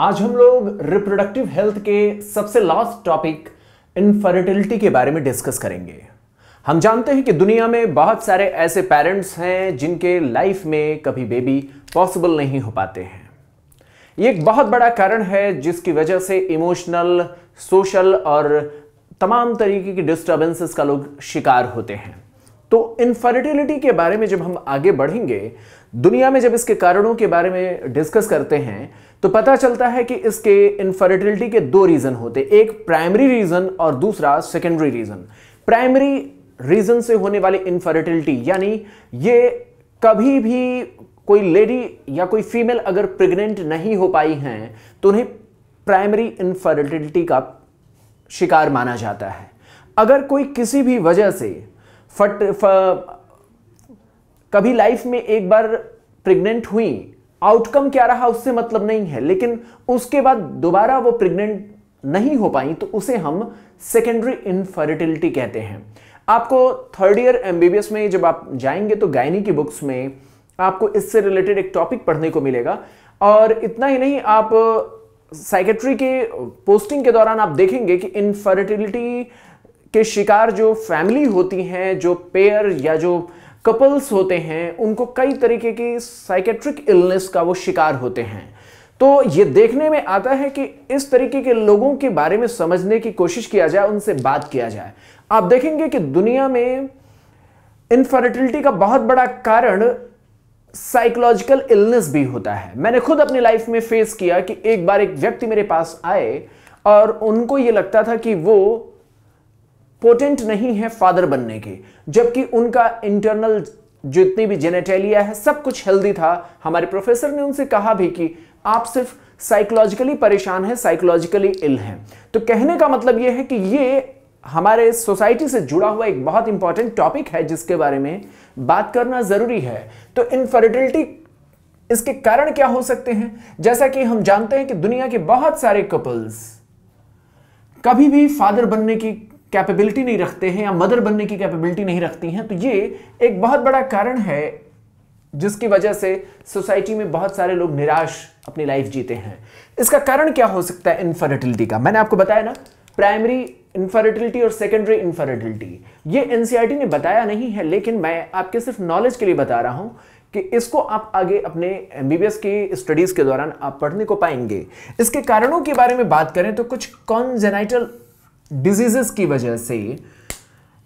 आज हम लोग रिप्रोडक्टिव हेल्थ के सबसे लास्ट टॉपिक इनफर्टिलिटी के बारे में डिस्कस करेंगे हम जानते हैं कि दुनिया में बहुत सारे ऐसे पेरेंट्स हैं जिनके लाइफ में कभी बेबी पॉसिबल नहीं हो पाते हैं ये एक बहुत बड़ा कारण है जिसकी वजह से इमोशनल सोशल और तमाम तरीके की डिस्टर्बेंसेस का लोग शिकार होते हैं तो इनफर्टिलिटी के बारे में जब हम आगे बढ़ेंगे दुनिया में जब इसके कारणों के बारे में डिस्कस करते हैं तो पता चलता है कि इसके इनफर्टिलिटी के दो रीज़न होते एक प्राइमरी रीज़न और दूसरा सेकेंडरी रीज़न प्राइमरी रीज़न से होने वाली इनफर्टिलिटी यानी ये कभी भी कोई लेडी या कोई फीमेल अगर प्रेग्नेंट नहीं हो पाई हैं तो उन्हें प्राइमरी इनफर्टिलिटी का शिकार माना जाता है अगर कोई किसी भी वजह से फट फ, कभी लाइफ में एक बार प्रेग्नेंट हुई आउटकम क्या रहा उससे मतलब नहीं है लेकिन उसके बाद दोबारा वो प्रेग्नेंट नहीं हो पाई तो उसे हम सेकेंडरी इनफर्टिलिटी कहते हैं आपको थर्ड ईयर एमबीबीएस में जब आप जाएंगे तो गायनी की बुक्स में आपको इससे रिलेटेड एक टॉपिक पढ़ने को मिलेगा और इतना ही नहीं आप साइकेट्री के पोस्टिंग के दौरान आप देखेंगे कि इनफर्टिलिटी के शिकार जो फैमिली होती हैं जो पेयर या जो कपल्स होते हैं उनको कई तरीके की साइकेट्रिक इलनेस का वो शिकार होते हैं तो ये देखने में आता है कि इस तरीके के लोगों के बारे में समझने की कोशिश किया जाए उनसे बात किया जाए आप देखेंगे कि दुनिया में इनफर्टिलिटी का बहुत बड़ा कारण साइकोलॉजिकल इलनेस भी होता है मैंने खुद अपनी लाइफ में फेस किया कि एक बार एक व्यक्ति मेरे पास आए और उनको ये लगता था कि वो पोटेंट नहीं है फादर बनने के जबकि उनका इंटरनल जितनी भी जेनेटेलिया है सब कुछ हेल्दी था हमारे प्रोफेसर ने उनसे कहा भी कि आप सिर्फ साइकोलॉजिकली परेशान हैं साइकोलॉजिकली इल हैं तो कहने का मतलब यह है कि ये हमारे सोसाइटी से जुड़ा हुआ एक बहुत इंपॉर्टेंट टॉपिक है जिसके बारे में बात करना ज़रूरी है तो इनफर्टिलिटी इसके कारण क्या हो सकते हैं जैसा कि हम जानते हैं कि दुनिया के बहुत सारे कपल्स कभी भी फादर बनने की कैपेबिलिटी नहीं रखते हैं या मदर बनने की कैपेबिलिटी नहीं रखती हैं तो ये एक बहुत बड़ा कारण है जिसकी वजह से सोसाइटी में बहुत सारे लोग निराश अपनी लाइफ जीते हैं इसका कारण क्या हो सकता है इनफर्टिलिटी का मैंने आपको बताया ना प्राइमरी इनफर्टिलिटी और सेकेंडरी इनफर्टिलिटी ये एनसीईआरटी e ने बताया नहीं है लेकिन मैं आपके सिर्फ नॉलेज के लिए बता रहा हूं कि इसको आप आगे अपने एमबीबीएस की स्टडीज के दौरान आप पढ़ने को पाएंगे इसके कारणों के बारे में बात करें तो कुछ कॉन्जेनाइटल डिजीजेस की वजह से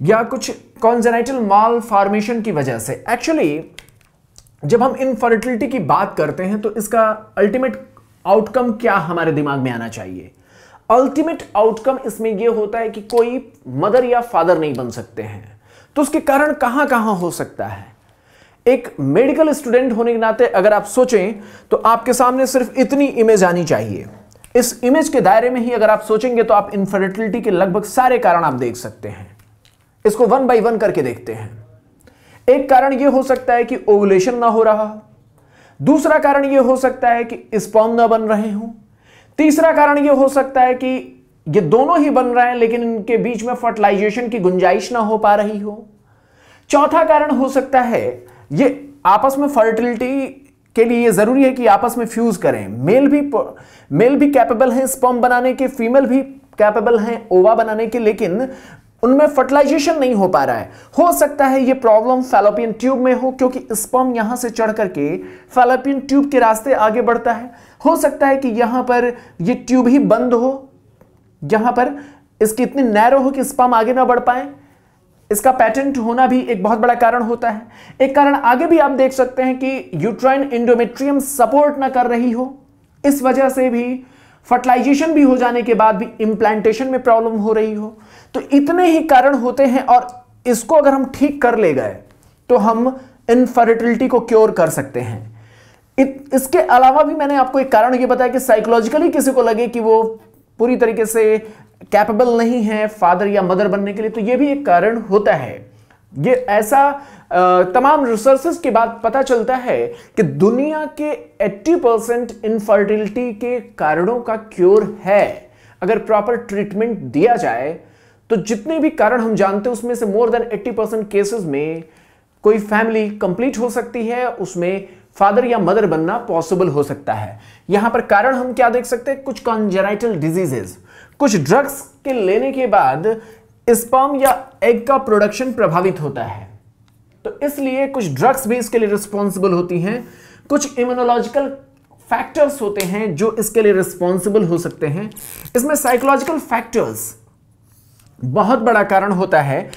या कुछ कॉन्जेनाइटल माल फॉर्मेशन की वजह से एक्चुअली जब हम इनफर्टिलिटी की बात करते हैं तो इसका अल्टीमेट आउटकम क्या हमारे दिमाग में आना चाहिए अल्टीमेट आउटकम इसमें यह होता है कि कोई मदर या फादर नहीं बन सकते हैं तो उसके कारण कहां कहां हो सकता है एक मेडिकल स्टूडेंट होने के नाते अगर आप सोचें तो आपके सामने सिर्फ इतनी इमेज आनी चाहिए इस इमेज के दायरे में ही अगर आप सोचेंगे तो आप इनफर्टिलिटी के लगभग सारे कारण आप देख सकते हैं इसको वन बाई वन करके देखते हैं एक कारण यह हो सकता है कि ओवलेशन ना हो रहा दूसरा कारण यह हो सकता है कि स्पॉम ना बन रहे हो तीसरा कारण यह हो सकता है कि ये दोनों ही बन रहे हैं लेकिन इनके बीच में फर्टिलाइजेशन की गुंजाइश ना हो पा रही हो चौथा कारण हो सकता है ये आपस में फर्टिलिटी के लिए ये जरूरी है कि आपस में फ्यूज करें मेल भी मेल भी कैपेबल हैं स्पम बनाने के फीमेल भी कैपेबल हैं ओवा बनाने के लेकिन उनमें फर्टिलाइजेशन नहीं हो पा रहा है हो सकता है ये प्रॉब्लम फेलोपियन ट्यूब में हो क्योंकि स्पम यहां से चढ़ करके फेलोपियन ट्यूब के रास्ते आगे बढ़ता है हो सकता है कि यहां पर ये ट्यूब ही बंद हो यहां पर इसकी इतनी नैरो हो कि स्पम आगे ना बढ़ पाए इसका पैटेंट होना भी एक बहुत बड़ा कारण होता है एक कारण आगे भी आप देख सकते हैं कि यूट्राइन इंडोमेट्रियम सपोर्ट ना कर रही हो इस वजह से भी फर्टिलाइजेशन भी हो जाने के बाद भी इम्प्लांटेशन में प्रॉब्लम हो रही हो तो इतने ही कारण होते हैं और इसको अगर हम ठीक कर ले गए तो हम इनफर्टिलिटी को क्योर कर सकते हैं इत, इसके अलावा भी मैंने आपको एक कारण ये बताया कि साइकोलॉजिकली किसी को लगे कि वो पूरी तरीके से कैपेबल नहीं है फादर या मदर बनने के लिए तो ये भी एक कारण होता है ये ऐसा तमाम रिसोर्स के बाद पता चलता है कि दुनिया के 80 परसेंट इनफर्टिलिटी के कारणों का क्योर है अगर प्रॉपर ट्रीटमेंट दिया जाए तो जितने भी कारण हम जानते हैं उसमें से मोर देन 80 परसेंट केसेस में कोई फैमिली कंप्लीट हो सकती है उसमें फादर या मदर बनना पॉसिबल हो सकता है यहां पर कारण हम क्या देख सकते हैं कुछ कॉन्जेनाइटल डिजीजेज़ कुछ ड्रग्स के लेने के बाद स्पर्म या एग का प्रोडक्शन प्रभावित होता है तो इसलिए कुछ ड्रग्स भी इसके लिए रिस्पॉन्सिबल होती हैं कुछ इम्यूनोलॉजिकल फैक्टर्स होते हैं जो इसके लिए रिस्पॉन्सिबल हो सकते हैं इसमें साइकोलॉजिकल फैक्टर्स बहुत बड़ा कारण होता है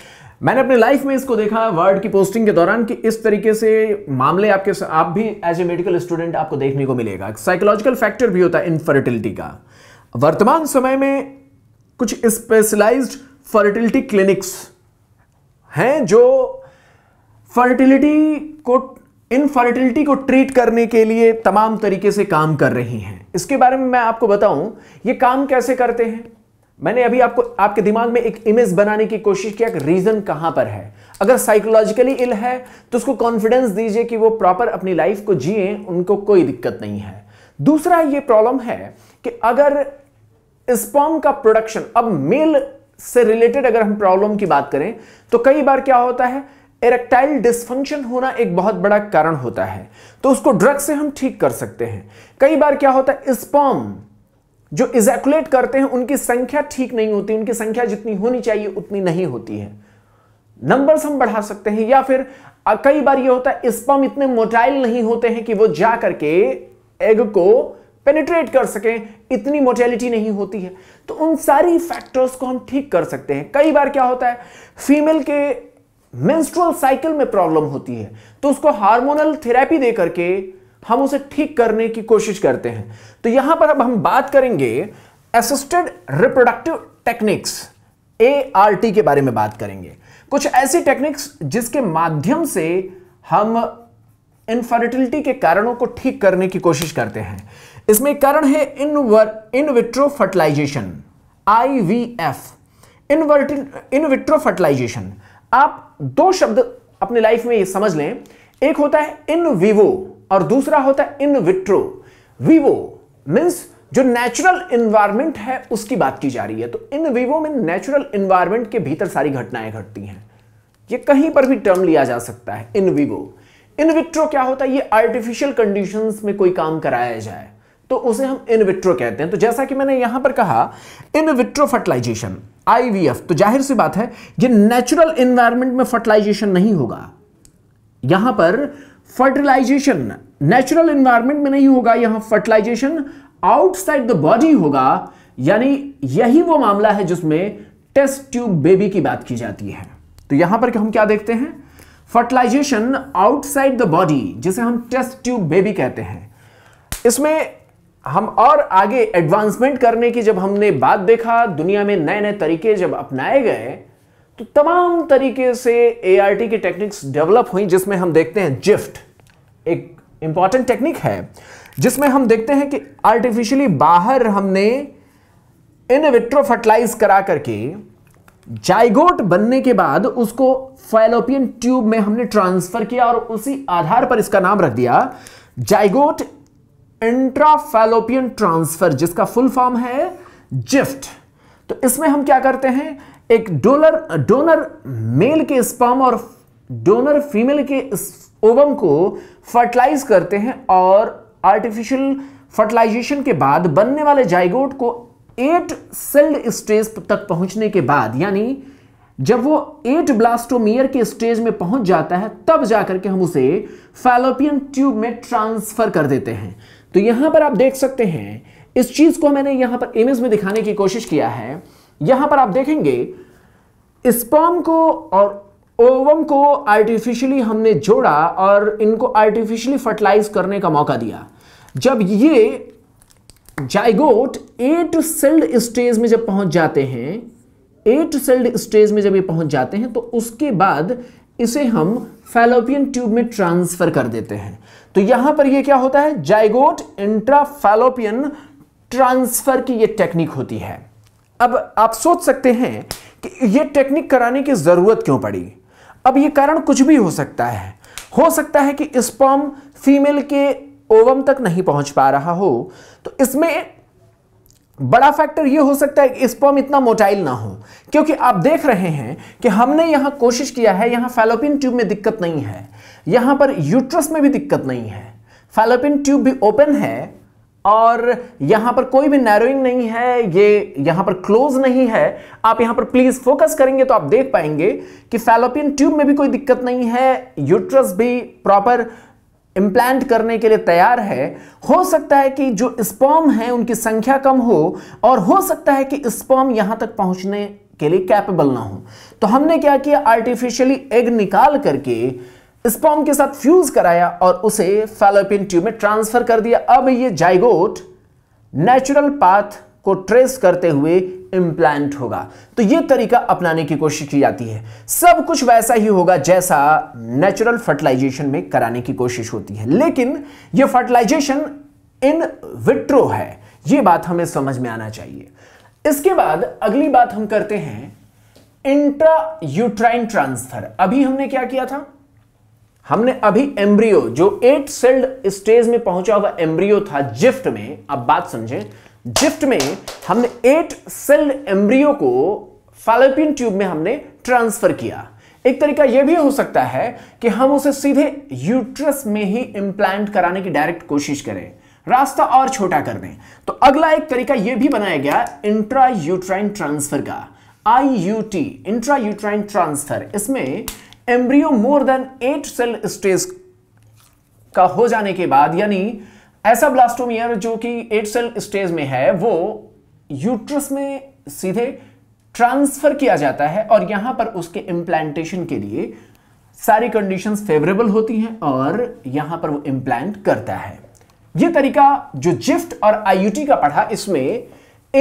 मैंने अपने लाइफ में इसको देखा वर्ड की पोस्टिंग के दौरान कि इस तरीके से मामले आपके आप भी एज ए मेडिकल स्टूडेंट आपको देखने को मिलेगा साइकोलॉजिकल फैक्टर भी होता है इनफर्टिलिटी का वर्तमान समय में कुछ स्पेशलाइज्ड फर्टिलिटी क्लिनिक्स हैं जो फर्टिलिटी को इनफर्टिलिटी को ट्रीट करने के लिए तमाम तरीके से काम कर रही हैं इसके बारे में मैं आपको बताऊं ये काम कैसे करते हैं मैंने अभी आपको आपके दिमाग में एक इमेज बनाने की कोशिश किया कि रीजन कहां पर है अगर साइकोलॉजिकली इल है तो उसको कॉन्फिडेंस दीजिए कि वो प्रॉपर अपनी लाइफ को जिए उनको कोई दिक्कत नहीं है दूसरा ये प्रॉब्लम है कि अगर स्पॉम का प्रोडक्शन अब मेल से रिलेटेड अगर हम प्रॉब्लम की बात करें तो कई बार क्या होता है इरेक्टाइल डिसफंक्शन होना एक बहुत बड़ा कारण होता है तो उसको ड्रग से हम ठीक कर सकते हैं कई बार क्या होता है स्पॉम जो इजैकुलेट करते हैं उनकी संख्या ठीक नहीं होती उनकी संख्या जितनी होनी चाहिए उतनी नहीं होती है नंबर्स हम बढ़ा सकते हैं या फिर कई बार ये होता है स्पम इतने मोटाइल नहीं होते हैं कि वो जा करके एग को पेनिट्रेट कर सकें इतनी मोटेलिटी नहीं होती है तो उन सारी फैक्टर्स को हम ठीक कर सकते हैं कई बार क्या होता है फीमेल के मेंस्ट्रुअल साइकिल में प्रॉब्लम होती है तो उसको हार्मोनल थेरेपी दे करके हम उसे ठीक करने की कोशिश करते हैं तो यहां पर अब हम बात करेंगे असिस्टेड रिप्रोडक्टिव टेक्निक्स ए के बारे में बात करेंगे कुछ ऐसी टेक्निक्स जिसके माध्यम से हम इनफर्टिलिटी के कारणों को ठीक करने की कोशिश करते हैं इसमें कारण है इनवर in vitro fertilization IVF in vitro fertilization आप दो शब्द अपने लाइफ में ये समझ लें एक होता है इन विवो और दूसरा होता है इन विट्रो विवो मीन्स जो नेचुरल इन्वायरमेंट है उसकी बात की जा रही है तो इन विवो में नेचुरल इन्वायरमेंट के भीतर सारी घटनाएं घटती हैं ये कहीं पर भी टर्म लिया जा सकता है इन विवो इन विट्रो क्या होता है ये आर्टिफिशियल कंडीशंस में कोई काम कराया जाए तो उसे हम इन विट्रो कहते हैं तो जैसा कि मैंने यहां पर कहा इन विट्रो फर्टिलाइजेशन आईवीएफ तो जाहिर सी बात है ये नेचुरल इन्वायरमेंट में फर्टिलाइजेशन नहीं होगा यहां पर फर्टिलाइजेशन नेचुरल इन्वायरमेंट में नहीं होगा यहां फर्टिलाइजेशन आउटसाइड द बॉडी होगा यानी यही वो मामला है जिसमें टेस्ट ट्यूब बेबी की बात की जाती है तो यहां पर हम क्या देखते हैं फर्टिलाइजेशन आउटसाइड द बॉडी जिसे हम टेस्ट ट्यूब बेबी कहते हैं इसमें हम और आगे एडवांसमेंट करने की जब हमने बात देखा दुनिया में नए नए तरीके जब अपनाए गए तो तमाम तरीके से ए की टेक्निक्स डेवलप हुई जिसमें हम देखते हैं जिफ्ट एक इंपॉर्टेंट टेक्निक है जिसमें हम देखते हैं कि आर्टिफिशियली बाहर हमने इन विट्रो फर्टिलाइज करा करके जाइगोट बनने के बाद उसको फैलोपियन ट्यूब में हमने ट्रांसफर किया और उसी आधार पर इसका नाम रख दिया जाइगोट इंट्राफेलोपियन ट्रांसफर जिसका फुल फॉर्म है जिफ्ट तो इसमें हम क्या करते हैं एक डोलर डोनर मेल के स्पर्म और डोनर फीमेल के ओवम को फर्टिलाइज करते हैं और आर्टिफिशियल फर्टिलाइजेशन के बाद बनने वाले जाइगोट को एट सेल्ड स्टेज तक पहुंचने के बाद यानी जब वो एट ब्लास्टोमियर के स्टेज में पहुंच जाता है तब जाकर के हम उसे फैलोपियन ट्यूब में ट्रांसफर कर देते हैं तो यहां पर आप देख सकते हैं इस चीज को मैंने यहां पर इमेज में दिखाने की कोशिश किया है यहां पर आप देखेंगे स्पॉम को और ओवम को आर्टिफिशियली हमने जोड़ा और इनको आर्टिफिशियली फर्टिलाइज करने का मौका दिया जब ये जाइगोट एट सेल्ड स्टेज में जब पहुंच जाते हैं एट सेल्ड स्टेज में जब ये पहुंच जाते हैं तो उसके बाद इसे हम फैलोपियन ट्यूब में ट्रांसफर कर देते हैं तो यहां पर ये क्या होता है जाइगोट इंट्रा फैलोपियन ट्रांसफर की ये टेक्निक होती है अब आप सोच सकते हैं कि ये टेक्निक कराने की जरूरत क्यों पड़ी अब ये कारण कुछ भी हो सकता है हो सकता है कि स्पॉम फीमेल के ओवम तक नहीं पहुंच पा रहा हो तो इसमें बड़ा फैक्टर यह हो सकता है कि स्पर्म इतना मोटाइल ना हो क्योंकि आप देख रहे हैं कि हमने यहां कोशिश किया है यहां फैलोपिन ट्यूब में दिक्कत नहीं है यहां पर यूट्रस में भी दिक्कत नहीं है फैलोपिन ट्यूब भी ओपन है और यहां पर कोई भी नैरोइंग नहीं है ये यहां पर क्लोज नहीं है आप यहां पर प्लीज़ फोकस करेंगे तो आप देख पाएंगे कि फैलोपियन ट्यूब में भी कोई दिक्कत नहीं है यूट्रस भी प्रॉपर इम्प्लांट करने के लिए तैयार है हो सकता है कि जो स्पॉम है उनकी संख्या कम हो और हो सकता है कि स्पॉम यहां तक पहुंचने के लिए कैपेबल ना हो तो हमने क्या किया आर्टिफिशियली एग निकाल करके स्पॉम के साथ फ्यूज कराया और उसे फेलोपिन ट्यूब में ट्रांसफर कर दिया अब ये जाइगोट नेचुरल पाथ को ट्रेस करते हुए इम्प्लांट होगा तो ये तरीका अपनाने की कोशिश की जाती है सब कुछ वैसा ही होगा जैसा नेचुरल फर्टिलाइजेशन में कराने की कोशिश होती है लेकिन ये फर्टिलाइजेशन इन विट्रो है ये बात हमें समझ में आना चाहिए इसके बाद अगली बात हम करते हैं इंट्रा यूट्राइन ट्रांसफर अभी हमने क्या किया था हमने अभी एम्ब्रियो जो एट सेल्ड स्टेज में पहुंचा हुआ एम्ब्रियो था जिफ्ट में अब बात समझें जिफ्ट में हमने एट सेल एम्ब्रियो को फैलोपियन ट्यूब में हमने ट्रांसफर किया एक तरीका यह भी हो सकता है कि हम उसे सीधे यूट्रस में ही इंप्लांट कराने की डायरेक्ट कोशिश करें रास्ता और छोटा कर दें तो अगला एक तरीका यह भी बनाया गया इंट्रा यूट्राइन ट्रांसफर का I U T intra uterine transfer इसमें embryo more than eight cell stage का हो जाने के बाद यानी ऐसा ब्लास्टोमियर जो कि एट सेल स्टेज में है वो यूट्रस में सीधे ट्रांसफर किया जाता है और यहां पर उसके इम्प्लांटेशन के लिए सारी कंडीशंस फेवरेबल होती हैं और यहां पर वो इम्प्लांट करता है ये तरीका जो जिफ्ट और आईयूटी का पढ़ा इसमें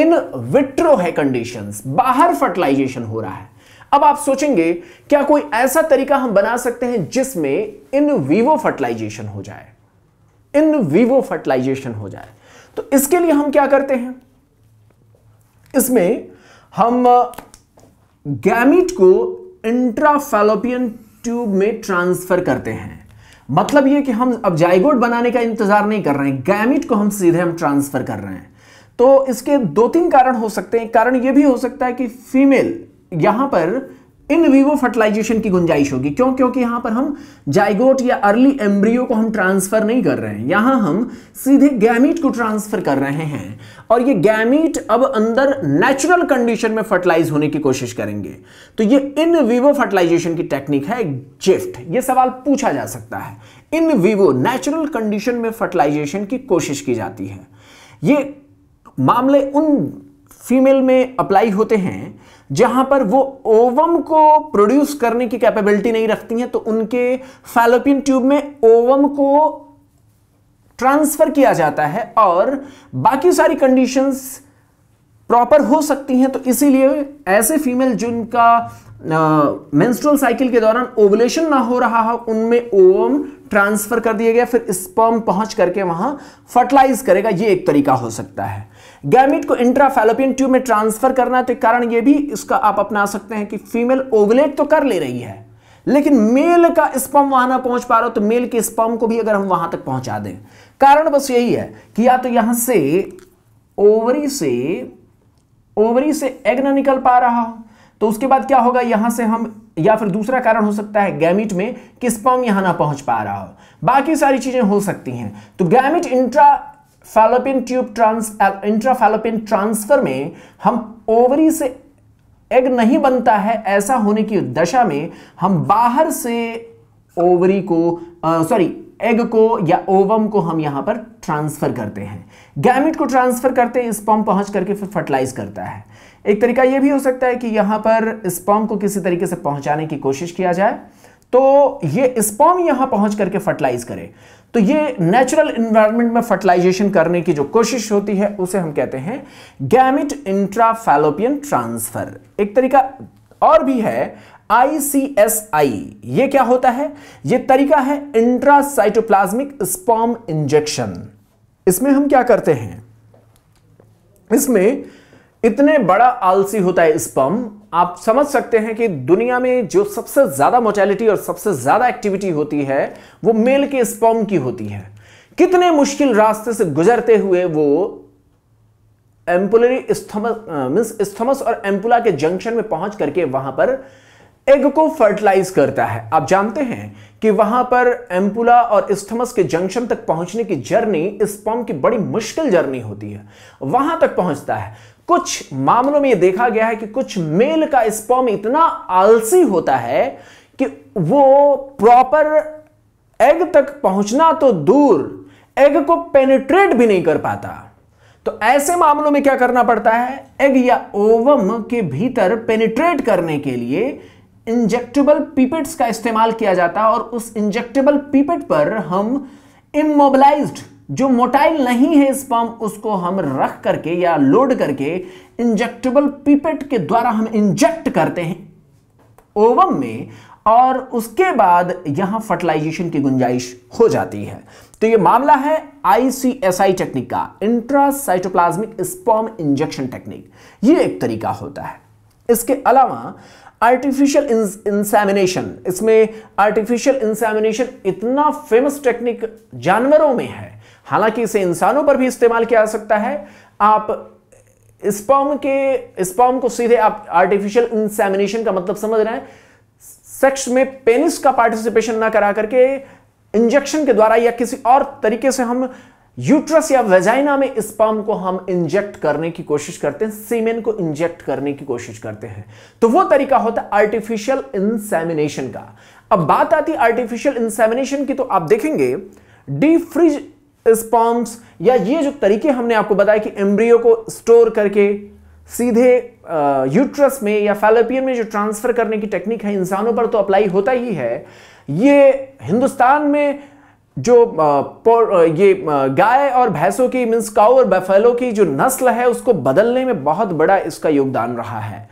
इन विट्रो है कंडीशंस बाहर फर्टिलाइजेशन हो रहा है अब आप सोचेंगे क्या कोई ऐसा तरीका हम बना सकते हैं जिसमें इन वीवो फर्टिलाइजेशन हो जाए इन वीवो फर्टिलाइजेशन हो जाए तो इसके लिए हम क्या करते हैं इसमें हम गैमिट को इंट्राफेलोपियन ट्यूब में ट्रांसफर करते हैं मतलब यह कि हम अब जाइगोड बनाने का इंतजार नहीं कर रहे हैं गैमिट को हम सीधे हम ट्रांसफर कर रहे हैं तो इसके दो तीन कारण हो सकते हैं कारण यह भी हो सकता है कि फीमेल यहां पर इन वीवो फर्टिलाइजेशन की गुंजाइश होगी क्यों क्योंकि यहां पर हम जाइगोट या अर्ली एम्ब्रियो को हम ट्रांसफर नहीं कर रहे हैं यहां हम सीधे गैमीट को ट्रांसफर कर रहे हैं और ये गैमीट अब अंदर नेचुरल कंडीशन में फर्टिलाइज होने की कोशिश करेंगे तो ये इन वीवो फर्टिलाइजेशन की टेक्निक है जिफ्ट ये सवाल पूछा जा सकता है इन वीवो नेचुरल कंडीशन में फर्टिलाइजेशन की कोशिश की जाती है ये मामले उन फीमेल में अप्लाई होते हैं जहां पर वो ओवम को प्रोड्यूस करने की कैपेबिलिटी नहीं रखती हैं तो उनके फैलोपियन ट्यूब में ओवम को ट्रांसफर किया जाता है और बाकी सारी कंडीशंस प्रॉपर हो सकती हैं तो इसीलिए ऐसे फीमेल जिनका मेंस्ट्रुअल साइकिल के दौरान ओवलेशन ना हो रहा हो उनमें ओवम ट्रांसफर कर दिया गया फिर स्पर्म पहुंच करके वहां फर्टिलाइज करेगा ये एक तरीका हो सकता है गैमिट को इंट्राफेलोपियन ट्यूब में ट्रांसफर करना तो कारण ये भी इसका आप अपना सकते हैं कि फीमेल ओवलेट तो कर ले रही है लेकिन मेल का स्पर्म वहां ना पहुंच पा रहा हो तो मेल के स्पर्म को भी अगर हम वहां तक पहुंचा दें कारण बस यही है कि या तो यहां से ओवरी से ओवरी से एग ना निकल पा रहा हो तो उसके बाद क्या होगा यहां से हम या फिर दूसरा कारण हो सकता है गैमिट में कि स्पर्म यहां ना पहुंच पा रहा हो बाकी सारी चीजें हो सकती हैं तो gamete intra fallopian tube trans intra fallopian transfer में हम ओवरी से एग नहीं बनता है ऐसा होने की दशा में हम बाहर से ओवरी को सॉरी एग को या ओवम को हम यहां पर ट्रांसफर करते हैं गैमिट को ट्रांसफर करते हैं स्पम पहुंच करके फिर फर्टिलाइज करता है एक तरीका यह भी हो सकता है कि यहां पर स्पॉम को किसी तरीके से पहुंचाने की कोशिश किया जाए तो ये स्पॉम यहां पहुंच करके फर्टिलाइज करे तो ये नेचुरल इन्वायरमेंट में फर्टिलाइजेशन करने की जो कोशिश होती है उसे हम कहते हैं गैमिट इंट्राफेलोपियन ट्रांसफर एक तरीका और भी है आईसीएसआई ये क्या होता है ये तरीका है इंट्रासाइटोप्लाज्मिक स्पॉम इंजेक्शन इसमें हम क्या करते हैं इसमें इतने बड़ा आलसी होता है स्पम आप समझ सकते हैं कि दुनिया में जो सबसे ज्यादा मोटेलिटी और सबसे ज्यादा एक्टिविटी होती है वो मेल के स्पम की होती है कितने मुश्किल रास्ते से गुजरते हुए वो एम्पुलरी मीन्स स्थमस और एम्पुला के जंक्शन में पहुंच करके वहां पर एग को फर्टिलाइज करता है आप जानते हैं कि वहां पर एम्पुला और स्थमस के जंक्शन तक पहुंचने की जर्नी इस स्पर्म की बड़ी मुश्किल जर्नी होती है वहां तक पहुंचता है कुछ मामलों में यह देखा गया है कि कुछ मेल का स्पर्म इतना आलसी होता है कि वो प्रॉपर एग तक पहुंचना तो दूर एग को पेनिट्रेट भी नहीं कर पाता तो ऐसे मामलों में क्या करना पड़ता है एग या ओवम के भीतर पेनिट्रेट करने के लिए इंजेक्टेबल पीपेट्स का इस्तेमाल किया जाता है और उस इंजेक्टेबल पीपेट पर हम इमोबलाइज्ड जो मोटाइल नहीं है स्पर्म उसको हम रख करके या लोड करके इंजेक्टेबल पीपेट के द्वारा हम इंजेक्ट करते हैं ओवम में और उसके बाद यहां फर्टिलाइजेशन की गुंजाइश हो जाती है तो ये मामला है आईसीएसआई टेक्निक का intra cytoplasmic sperm injection technique ये एक तरीका होता है इसके अलावा आर्टिफिशियल इंसेमिनेशन इसमें आर्टिफिशियल इंसेमिनेशन इतना फेमस टेक्निक जानवरों में है हालांकि इसे इंसानों पर भी इस्तेमाल किया जा सकता है आप स्पॉम के स्पॉम को सीधे आप आर्टिफिशियल इंसेमिनेशन का मतलब समझ रहे हैं सेक्स में पेनिस का पार्टिसिपेशन ना करा करके इंजेक्शन के द्वारा या किसी और तरीके से हम यूट्रस या वेजाइना में स्पर्म को हम इंजेक्ट करने की कोशिश करते हैं सीमेन को इंजेक्ट करने की कोशिश करते हैं तो वो तरीका होता है आर्टिफिशियल इंसेमिनेशन का अब बात आती है आर्टिफिशियल इंसेमिनेशन की तो आप देखेंगे डी फ्रिज स्पर्म्स या ये जो तरीके हमने आपको बताया कि एम्ब्रियो को स्टोर करके सीधे यूट्रस में या फैलोपियन में जो ट्रांसफर करने की टेक्निक है इंसानों पर तो अप्लाई होता ही है ये हिंदुस्तान में जो ये गाय और भैंसों की मीन्स काउ और बफेलो की जो नस्ल है उसको बदलने में बहुत बड़ा इसका योगदान रहा है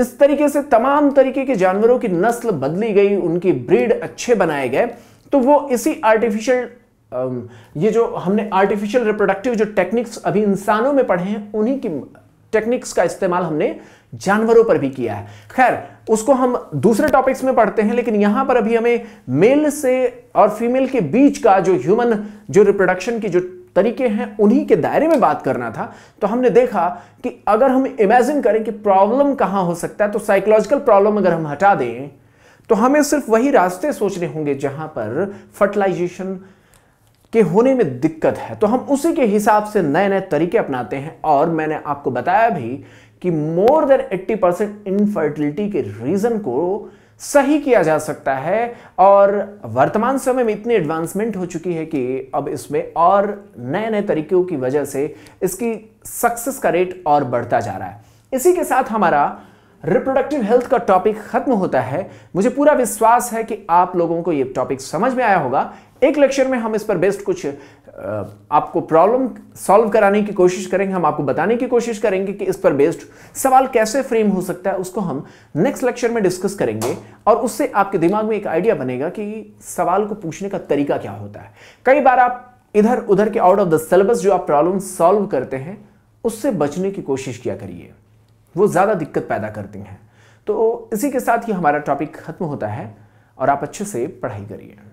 इस तरीके से तमाम तरीके के जानवरों की नस्ल बदली गई उनकी ब्रीड अच्छे बनाए गए तो वो इसी आर्टिफिशियल ये जो हमने आर्टिफिशियल रिप्रोडक्टिव जो टेक्निक्स अभी इंसानों में पढ़े हैं उन्हीं की टेक्निक्स का इस्तेमाल हमने जानवरों पर भी किया है खैर उसको हम दूसरे टॉपिक्स में पढ़ते हैं लेकिन यहां पर अभी हमें मेल से और फीमेल के बीच का जो ह्यूमन जो रिप्रोडक्शन की जो तरीके हैं उन्हीं के दायरे में बात करना था तो हमने देखा कि अगर हम इमेजिन करें कि प्रॉब्लम कहां हो सकता है तो साइकोलॉजिकल प्रॉब्लम अगर हम हटा दें तो हमें सिर्फ वही रास्ते सोचने होंगे जहां पर फर्टिलाइजेशन के होने में दिक्कत है तो हम उसी के हिसाब से नए नए तरीके अपनाते हैं और मैंने आपको बताया भी कि मोर देन 80 परसेंट इनफर्टिलिटी के रीजन को सही किया जा सकता है और वर्तमान समय में इतनी एडवांसमेंट हो चुकी है कि अब इसमें और नए नए तरीकों की वजह से इसकी सक्सेस का रेट और बढ़ता जा रहा है इसी के साथ हमारा रिप्रोडक्टिव हेल्थ का टॉपिक खत्म होता है मुझे पूरा विश्वास है कि आप लोगों को यह टॉपिक समझ में आया होगा एक लेक्चर में हम इस पर बेस्ट कुछ आपको प्रॉब्लम सॉल्व कराने की कोशिश करेंगे हम आपको बताने की कोशिश करेंगे कि इस पर बेस्ड सवाल कैसे फ्रेम हो सकता है उसको हम नेक्स्ट लेक्चर में डिस्कस करेंगे और उससे आपके दिमाग में एक आइडिया बनेगा कि सवाल को पूछने का तरीका क्या होता है कई बार आप इधर उधर के आउट ऑफ द सिलेबस जो आप प्रॉब्लम सॉल्व करते हैं उससे बचने की कोशिश किया करिए वो ज़्यादा दिक्कत पैदा करती हैं तो इसी के साथ ही हमारा टॉपिक खत्म होता है और आप अच्छे से पढ़ाई करिए